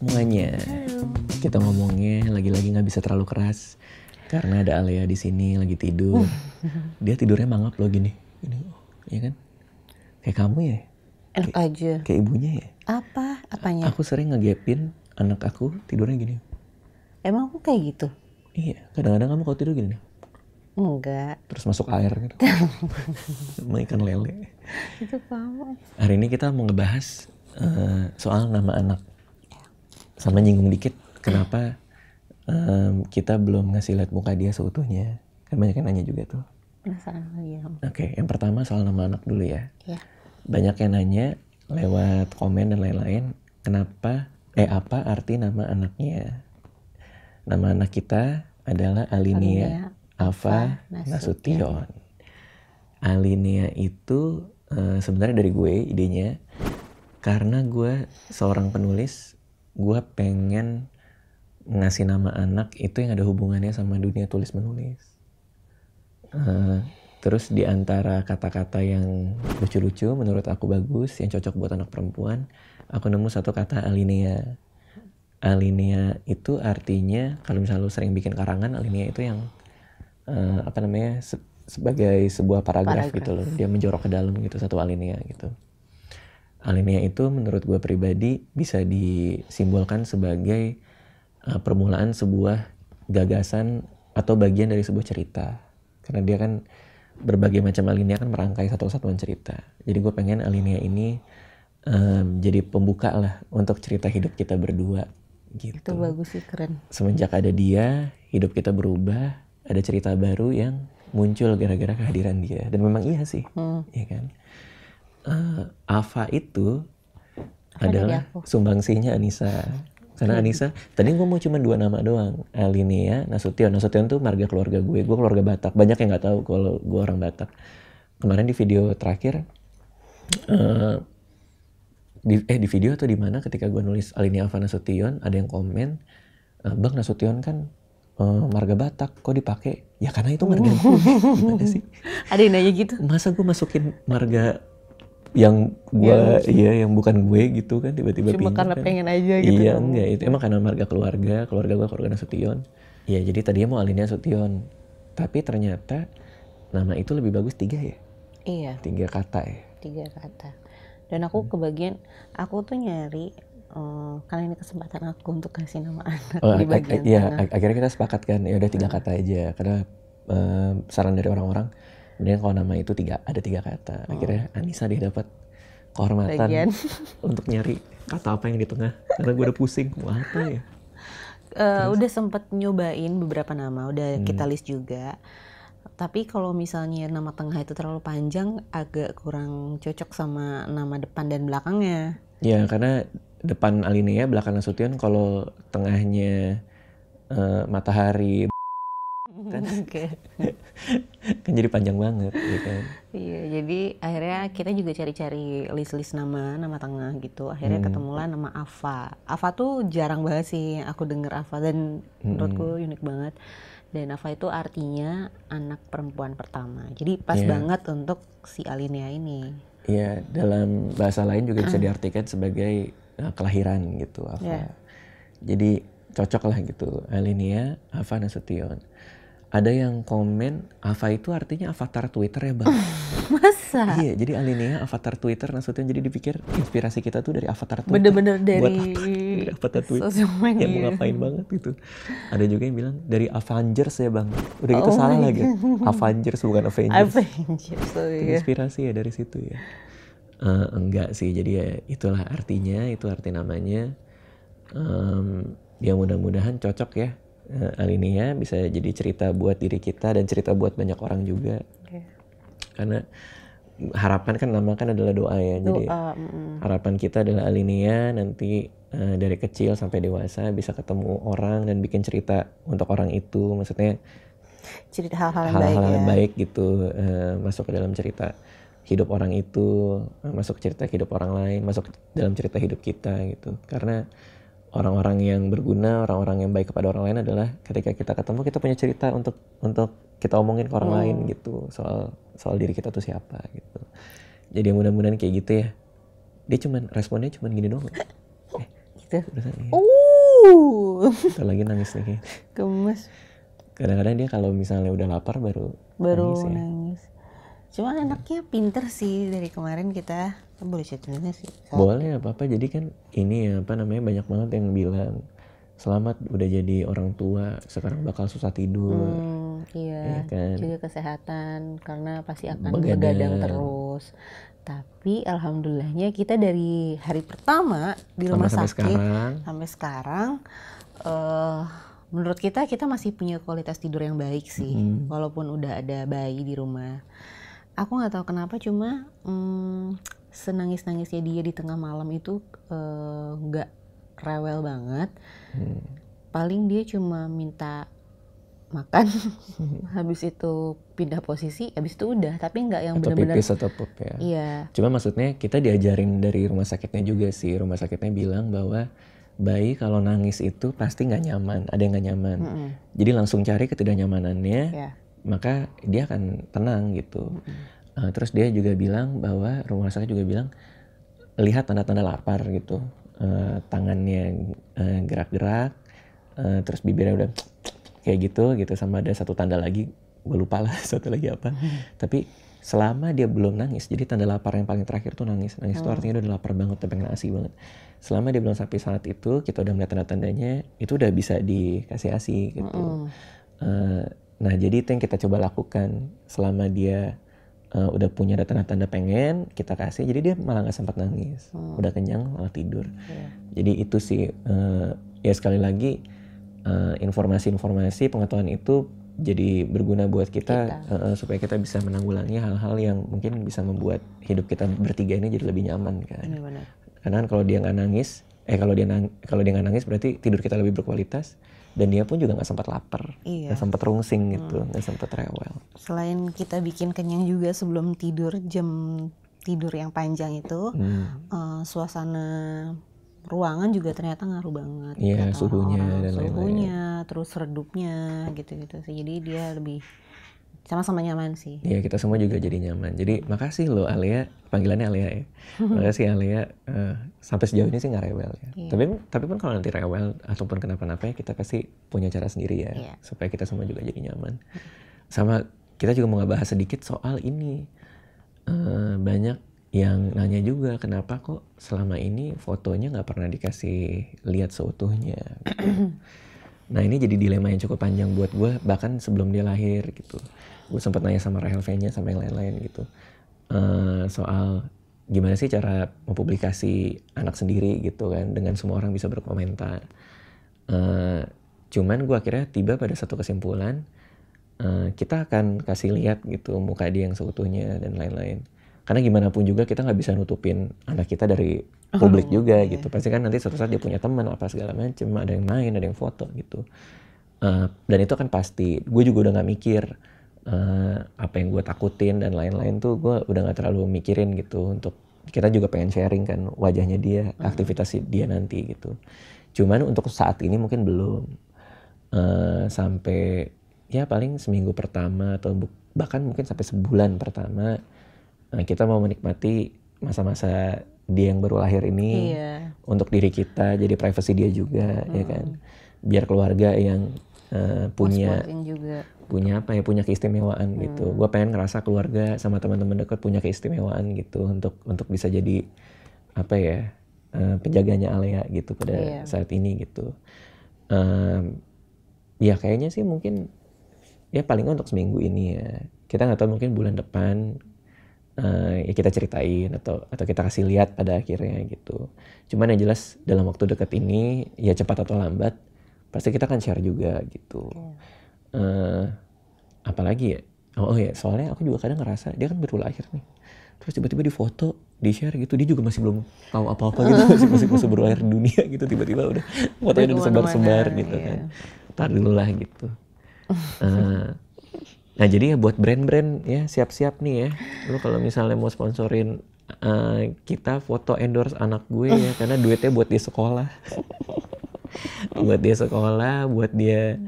semuanya. Halo. Kita ngomongnya lagi-lagi nggak -lagi bisa terlalu keras karena ada Alea di sini lagi tidur. Uh. Dia tidurnya mangap loh gini, ini ya kan? Kayak kamu ya? Enak kayak, aja. Kayak ibunya ya? Apa? Apanya? Aku sering ngegepin anak aku tidurnya gini. Emang aku kayak gitu? Iya, kadang-kadang kamu kalau tidur gini. Enggak. Terus masuk air gitu. Sama ikan lele. Itu kamu. Hari ini kita mau ngebahas uh, soal nama anak sama nyinggung dikit kenapa um, kita belum ngasih lihat muka dia seutuhnya kan banyak yang nanya juga tuh penasaran lagi oke okay, yang pertama soal nama anak dulu ya, iya. banyak yang nanya lewat komen dan lain-lain kenapa eh apa arti nama anaknya nama anak kita adalah Alinia, Ava Nasution. Nasution Alinia itu uh, sebenarnya dari gue idenya karena gue seorang penulis gue pengen ngasih nama anak itu yang ada hubungannya sama dunia tulis menulis uh, eh, terus di antara kata-kata yang lucu-lucu menurut aku bagus yang cocok buat anak perempuan aku nemu satu kata alinea alinea itu artinya kalau misalnya lu sering bikin karangan alinea itu yang uh, apa namanya se sebagai sebuah paragraf, paragraf gitu loh dia menjorok ke dalam gitu satu alinea gitu Alinea itu menurut gue pribadi bisa disimbolkan sebagai uh, permulaan sebuah gagasan atau bagian dari sebuah cerita. Karena dia kan berbagai macam alinea kan merangkai satu kesatuan cerita. Jadi gue pengen alinea ini um, jadi pembuka lah untuk cerita hidup kita berdua. Gitu. Itu bagus sih keren. Semenjak ada dia, hidup kita berubah. Ada cerita baru yang muncul gara-gara kehadiran dia. Dan memang iya sih, hmm. ya kan uh, eh, Ava itu Ada adalah sumbangsinya Anissa. Karena Anissa, tadi gue mau cuma dua nama doang. Alinia, ya, Nasution. Nasution tuh marga keluarga gue. Gue keluarga Batak. Banyak yang nggak tahu kalau gue orang Batak. Kemarin di video terakhir, uh, di, eh di video atau di mana ketika gue nulis Alinia Ava, Nasution, ada yang komen, eh, Bang Nasution kan uh, marga Batak, kok dipakai? Ya karena itu marga gue. Gimana sih? Ada yang nanya gitu. Masa gue masukin marga yang gue iya yang bukan gue gitu kan tiba-tiba cuma karena kan. pengen aja gitu iya enggak itu emang karena marga keluarga keluarga gue keluarga Nasution iya jadi tadinya mau alinnya Nasution tapi ternyata nama itu lebih bagus tiga ya iya tiga kata ya tiga kata dan aku hmm. kebagian aku tuh nyari uh, eh, karena ini kesempatan aku untuk kasih nama anak oh, di bagian iya, tengah. akhirnya kita sepakat kan ya udah tiga hmm. kata aja karena uh, saran dari orang-orang kemudian kalau nama itu tiga ada tiga kata oh. akhirnya Anissa dia dapat kehormatan Bagian. untuk nyari kata apa yang di tengah karena gue udah pusing wah apa ya uh, udah sempet nyobain beberapa nama udah hmm. kita list juga tapi kalau misalnya nama tengah itu terlalu panjang agak kurang cocok sama nama depan dan belakangnya ya karena depan alinea belakang nasution kalau tengahnya uh, matahari kan kan jadi panjang banget gitu kan iya jadi akhirnya kita juga cari-cari list-list nama nama tengah gitu akhirnya hmm. ketemulah nama Ava Ava tuh jarang banget sih aku denger Ava dan hmm. menurutku unik banget dan Ava itu artinya anak perempuan pertama jadi pas yeah. banget untuk si Alinea ini iya yeah, dalam bahasa lain juga bisa ah. diartikan sebagai uh, kelahiran gitu Ava yeah. jadi cocok lah gitu Alinea Ava Nasution ada yang komen Ava itu artinya avatar Twitter ya bang oh, masa iya jadi Alinea avatar Twitter maksudnya jadi dipikir inspirasi kita tuh dari avatar Twitter bener-bener dari, Buat apa? dari avatar Twitter ya mau ngapain banget gitu ada juga yang bilang dari Avengers ya bang udah gitu oh salah lagi Avengers bukan Avengers Avengers oh iya. inspirasi ya dari situ ya uh, enggak sih jadi ya itulah artinya itu arti namanya um, ya mudah-mudahan cocok ya uh, Alinia bisa jadi cerita buat diri kita dan cerita buat banyak orang juga okay. karena harapan kan nama kan adalah doa ya doa, jadi mm. harapan kita adalah Alinia nanti uh, dari kecil sampai dewasa bisa ketemu orang dan bikin cerita untuk orang itu maksudnya cerita hal-hal yang baik, hal -hal ya. baik gitu uh, masuk ke dalam cerita hidup orang itu masuk cerita hidup orang lain masuk dalam cerita hidup kita gitu karena orang-orang yang berguna, orang-orang yang baik kepada orang lain adalah ketika kita ketemu kita punya cerita untuk untuk kita omongin ke orang hmm. lain gitu soal soal diri kita tuh siapa gitu. Jadi mudah-mudahan kayak gitu ya. Dia cuman responnya cuman gini doang. Eh, gitu. gitu. Udah, ya. Uh. lagi nangis nih. Gemes. Kadang-kadang dia kalau misalnya udah lapar baru baru nangis. Ya. nangis. Cuma anaknya pinter sih dari kemarin kita kita boleh settingannya sih saat... boleh apa apa jadi kan ini ya apa namanya banyak banget yang bilang selamat udah jadi orang tua sekarang bakal susah tidur hmm, iya ya kan? juga kesehatan karena pasti akan begadang. begadang terus tapi alhamdulillahnya kita dari hari pertama di rumah sampai sakit sampai sekarang, sampai sekarang uh, menurut kita kita masih punya kualitas tidur yang baik sih hmm. walaupun udah ada bayi di rumah aku nggak tahu kenapa cuma hmm, senangis-nangisnya dia di tengah malam itu eh, nggak uh, rewel banget. Hmm. Paling dia cuma minta makan, hmm. habis itu pindah posisi, habis itu udah. Tapi nggak yang benar-benar. Atau pipis atau pup ya. Iya. Cuma maksudnya kita diajarin dari rumah sakitnya juga sih. Rumah sakitnya bilang bahwa bayi kalau nangis itu pasti nggak nyaman, ada yang nggak nyaman. Mm -hmm. Jadi langsung cari ketidaknyamanannya, yeah. maka dia akan tenang gitu. Mm -hmm. Eh, terus dia juga bilang bahwa rumah sakit juga bilang lihat tanda-tanda lapar gitu. Uh, tangannya eh, gerak-gerak, uh, terus bibirnya udah kayak gitu gitu sama ada satu tanda lagi gue lupa lah satu lagi apa. Hmm. Tapi selama dia belum nangis, jadi tanda lapar yang paling terakhir tuh nangis. Nangis itu oh. artinya udah lapar banget, tapi pengen asi banget. Selama dia belum sampai saat itu, kita udah melihat tanda-tandanya, itu udah bisa dikasih asi gitu. -hmm. uh, nah jadi itu yang kita coba lakukan selama dia uh, udah punya ada tanda-tanda pengen kita kasih jadi dia malah nggak sempat nangis hmm. udah kenyang malah tidur yeah. jadi itu sih uh, ya sekali lagi informasi eh, informasi-informasi pengetahuan itu jadi berguna buat kita, kita. Uh, supaya kita bisa menanggulangi hal-hal yang mungkin bisa membuat hidup kita bertiga ini jadi lebih nyaman kan iya, Benar. karena kan kalau dia nggak nangis eh kalau dia nang kalau dia nggak nangis berarti tidur kita lebih berkualitas dan dia pun juga nggak sempat lapar iya. nggak sempat rungsing hmm. gitu nggak hmm. sempat rewel selain kita bikin kenyang juga sebelum tidur jam tidur yang panjang itu hmm. uh, suasana ruangan juga ternyata ngaruh banget iya, suhunya -orang. dan suhunya lain -lain. terus redupnya gitu-gitu sih jadi dia lebih sama-sama nyaman sih. Iya kita semua juga jadi nyaman. Jadi makasih loh Alia, panggilannya Alia ya. makasih Alia uh, sampai sejauh ini sih nggak rewel ya. Iya. Tapi tapi pun kalau nanti rewel ataupun kenapa-napa ya kita pasti punya cara sendiri ya iya. supaya kita semua juga jadi nyaman. Sama kita juga mau ngebahas sedikit soal ini uh, banyak yang nanya juga kenapa kok selama ini fotonya nggak pernah dikasih lihat seutuhnya. Gitu. Nah ini jadi dilema yang cukup panjang buat gue bahkan sebelum dia lahir gitu. Gue sempat nanya sama Rahel v sama yang lain-lain gitu uh, soal gimana sih cara mempublikasi anak sendiri gitu kan dengan semua orang bisa berkomentar. Uh, cuman gue akhirnya tiba pada satu kesimpulan uh, kita akan kasih lihat gitu muka dia yang seutuhnya dan lain-lain. Karena gimana pun juga kita nggak bisa nutupin anak kita dari publik oh, juga gitu pasti kan nanti suatu saat dia punya teman apa segala macem ada yang main ada yang foto gitu uh, dan itu kan pasti gue juga udah nggak mikir uh, apa yang gue takutin dan lain-lain tuh gue udah nggak terlalu mikirin gitu untuk kita juga pengen sharing kan wajahnya dia hmm. aktivitas dia nanti gitu cuman untuk saat ini mungkin belum uh, sampai ya paling seminggu pertama atau bahkan mungkin sampai sebulan pertama uh, kita mau menikmati masa-masa dia yang baru lahir ini iya. untuk diri kita jadi privasi dia juga hmm. ya kan hmm. biar keluarga yang uh, punya juga. punya apa ya punya keistimewaan gitu. hmm. gitu gue pengen ngerasa keluarga sama teman-teman dekat punya keistimewaan gitu untuk untuk bisa jadi apa ya uh, penjaganya Alea gitu pada iya. saat ini gitu um, ya kayaknya sih mungkin ya paling untuk seminggu ini ya kita nggak tahu mungkin bulan depan uh, ya kita ceritain atau atau kita kasih lihat pada akhirnya gitu. Cuman yang jelas dalam waktu dekat ini ya cepat atau lambat pasti kita akan share juga gitu. Uh, apalagi ya? Oh, oh ya, soalnya aku juga kadang ngerasa dia kan baru lahir nih. Terus tiba-tiba di foto, di share gitu, dia juga masih belum tahu apa-apa gitu, masih masih masih baru lahir dunia gitu, tiba-tiba udah fotonya udah sebar-sebar gitu kan. iya. kan. Tar dulu lah gitu. Uh, Nah jadi ya buat brand-brand ya siap-siap nih ya. lu kalau misalnya mau sponsorin uh, kita foto endorse anak gue ya karena duitnya buat dia sekolah. buat dia sekolah, buat dia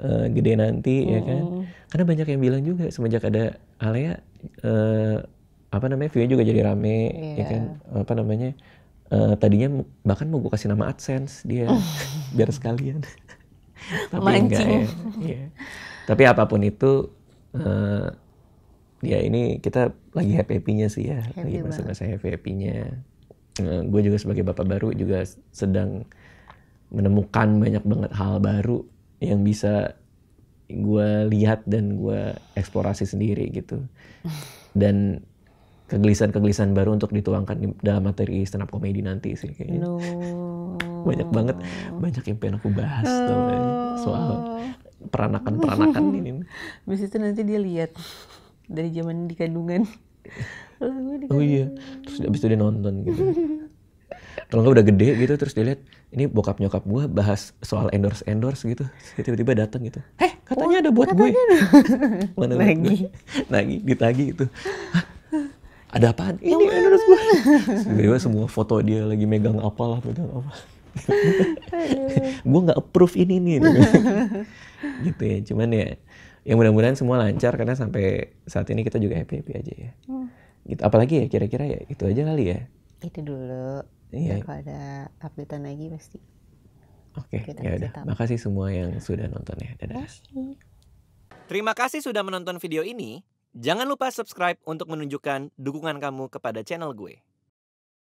uh, eh, gede nanti hmm. ya kan. Hmm. Karena banyak yang bilang juga semenjak ada Alea uh, apa namanya view juga jadi rame yeah. ya iya. kan apa namanya uh, tadinya bahkan mau gue kasih nama adsense dia biar sekalian tapi Mancing. enggak ya yeah. tapi apapun itu uh, ya ini kita lagi happy nya sih ya happy lagi masa-masa happy nya uh, eh, gue juga sebagai bapak baru juga sedang menemukan banyak banget hal baru yang bisa gue lihat dan gue eksplorasi sendiri gitu dan kegelisahan-kegelisahan baru untuk dituangkan dalam materi stand up comedy nanti sih kayaknya no. banyak banget banyak yang pengen aku bahas no. tuh soal peranakan-peranakan ini. bis itu nanti dia lihat dari zaman di kandungan. Oh iya, terus abis itu dia nonton gitu. Kalau nggak udah gede gitu terus dia lihat ini bokap nyokap gue bahas soal endorse endorse gitu tiba-tiba datang gitu heh katanya oh, ada buat gue mana lagi lagi ditagi itu ada apaan ini endorse gue tiba-tiba semua foto dia lagi megang apalah megang apa gue nggak approve ini nih gitu, gitu ya cuman ya yang mudah-mudahan semua lancar karena sampai saat ini kita juga happy happy aja ya hmm. gitu apalagi ya kira-kira ya itu aja kali ya itu dulu ya. kalau ada updatean lagi pasti oke okay, ya udah makasih semua yang sudah nonton ya dadah Masih. terima kasih sudah menonton video ini jangan lupa subscribe untuk menunjukkan dukungan kamu kepada channel gue